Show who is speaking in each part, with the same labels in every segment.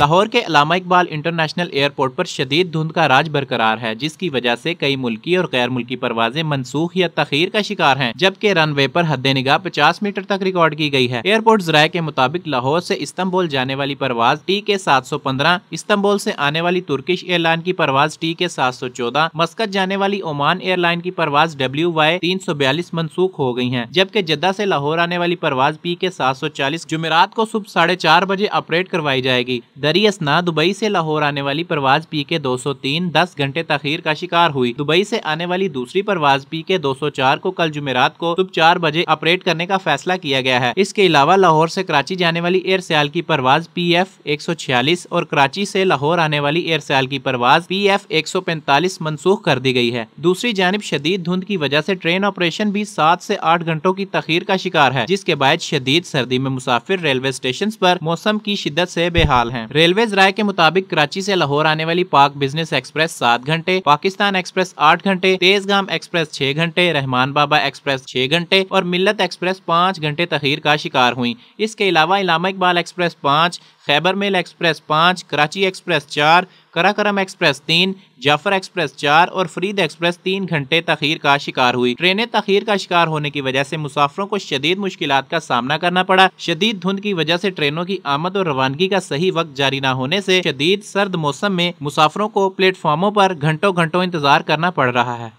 Speaker 1: लाहौर के अलामा Iqbal international airport पर शदीद धुंध का राज बरकरार है जिसकी वजह से कई मुल्की और गैर मुल्की परवाजें मनसूख या तखीर का शिकार हैं जबकि रनवे पर हद निगाह 50 मीटर तक रिकॉर्ड की गई है एयरपोर्ट जराये के मुताबिक लाहौर से इस्तांबुल जाने वाली परवाज टी के सात सौ पंद्रह इस्तांबुल से आने वाली तुर्किश एयरलाइन की परवाज टी के सात सौ चौदह मस्कत जाने वाली ओमान एयरलाइन की परवाज डब्ल्यू वाई तीन सौ बयालीस मनसूख हो गई है जबकि जद्दा से लाहौर आने वाली परवाज पी के सात सौ चालीस जुमेरात को सुबह साढ़े चार बजे ऑपरेट करवाई जाएगी दरी असना दुबई से लाहौर आने वाली परवाज पी के दो सौ तीन दस घंटे तखीर का शिकार हुई दुबई से आने वाली दूसरी परवाज पी के दो सौ चार को कल जुमेरात को सुबह चार बजे ऑपरेट करने का फैसला किया गया है इसके अलावा लाहौर से कराची जाने वाली एयर सयाल की परवाज पी एफ एक सौ छियालीस और कराची से लाहौर आने वाली एयर सयाल की परवाज पी एफ एक सौ पैंतालीस मनसूख कर दी गई है दूसरी जानब शदीद धुंध की वजह से ट्रेन ऑपरेशन भी सात से आठ घंटों की तखीर का शिकार है जिसके बाद शदीद सर्दी में मुसाफिर रेलवे स्टेशन पर मौसम की शिदत से बेहाल है रेलवेज राय के मुताबिक कराची से लाहौर आने वाली पाक बिजनेस एक्सप्रेस सात घंटे पाकिस्तान एक्सप्रेस आठ घंटे तेजगाम एक्सप्रेस छह घंटे रहमान बाबा एक्सप्रेस छह घंटे और मिल्लत एक्सप्रेस पाँच घंटे तखीर का शिकार हुई इसके अलावा इलामा इकबाल एक्सप्रेस पाँच खैबर मेल एक्सप्रेस पाँच कराची एक्सप्रेस चार कराकरम एक्सप्रेस तीन जाफर एक्सप्रेस चार और फरीद एक्सप्रेस तीन घंटे तखीर का शिकार हुई ट्रेनें तखीर का शिकार होने की वजह से मुसाफरों को शदीद मुश्किल का सामना करना पड़ा शदीद धुंध की वजह से ट्रेनों की आमद और रवानगी का सही वक्त जारी जारी न होने से शदीद सर्द मौसम में मुसाफरों को प्लेटफॉर्मों पर घंटों घंटों इंतजार करना पड़ रहा है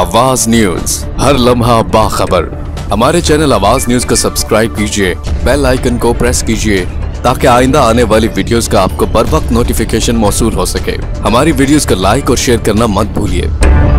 Speaker 2: आवाज न्यूज हर लम्हा बाखबर हमारे चैनल आवाज न्यूज को सब्सक्राइब कीजिए बेल आइकन को प्रेस कीजिए ताकि आइंदा आने वाली वीडियोस का आपको बर वक्त नोटिफिकेशन मौसू हो सके हमारी वीडियोस को लाइक और शेयर करना मत भूलिए